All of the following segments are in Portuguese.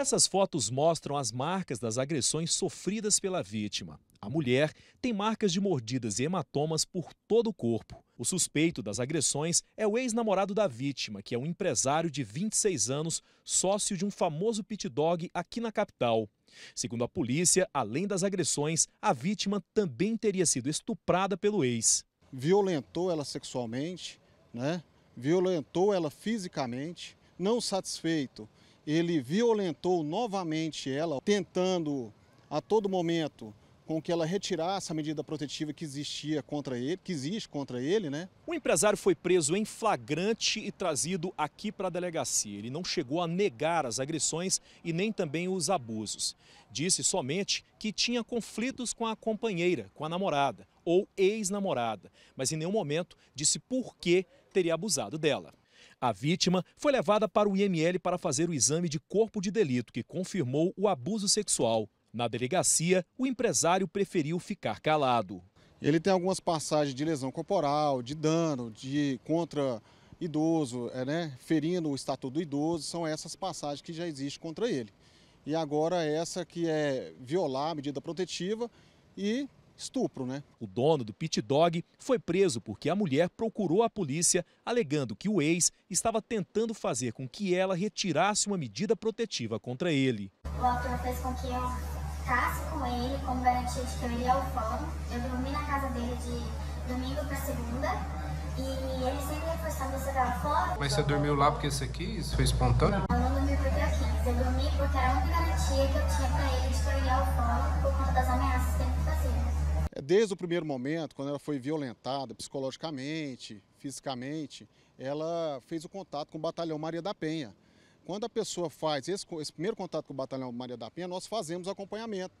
Essas fotos mostram as marcas das agressões sofridas pela vítima. A mulher tem marcas de mordidas e hematomas por todo o corpo. O suspeito das agressões é o ex-namorado da vítima, que é um empresário de 26 anos, sócio de um famoso pit dog aqui na capital. Segundo a polícia, além das agressões, a vítima também teria sido estuprada pelo ex. Violentou ela sexualmente, né? violentou ela fisicamente, não satisfeito ele violentou novamente ela, tentando a todo momento com que ela retirasse a medida protetiva que existia contra ele, que existe contra ele, né? O empresário foi preso em flagrante e trazido aqui para a delegacia. Ele não chegou a negar as agressões e nem também os abusos. Disse somente que tinha conflitos com a companheira, com a namorada ou ex-namorada, mas em nenhum momento disse por que teria abusado dela. A vítima foi levada para o IML para fazer o exame de corpo de delito, que confirmou o abuso sexual. Na delegacia, o empresário preferiu ficar calado. Ele tem algumas passagens de lesão corporal, de dano, de contra idoso, é, né, ferindo o estatuto do idoso, são essas passagens que já existem contra ele. E agora essa que é violar a medida protetiva e estupro, né? O dono do pit dog foi preso porque a mulher procurou a polícia alegando que o ex estava tentando fazer com que ela retirasse uma medida protetiva contra ele. O autor fez com que eu ficasse com ele como garantia de que eu iria ao fórum. Eu dormi na casa dele de domingo para segunda. E ele sempre reforçava você estava fora. Mas você dormiu lá porque você quis? Foi espontâneo? Não, eu não dormi porque eu quis. Eu dormi porque era a única garantia que eu tinha para ele de que eu ia ao fórum por conta das ameaças que ele fazia desde o primeiro momento, quando ela foi violentada psicologicamente, fisicamente, ela fez o contato com o batalhão Maria da Penha. Quando a pessoa faz esse, esse primeiro contato com o batalhão Maria da Penha, nós fazemos acompanhamento.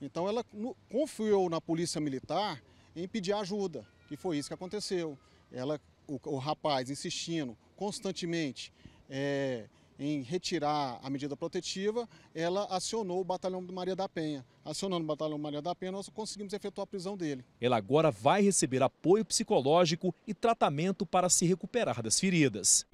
Então ela confiou na polícia militar em pedir ajuda, e foi isso que aconteceu. Ela, o, o rapaz insistindo constantemente, é, em retirar a medida protetiva, ela acionou o batalhão do Maria da Penha. Acionando o batalhão do Maria da Penha, nós conseguimos efetuar a prisão dele. Ele agora vai receber apoio psicológico e tratamento para se recuperar das feridas.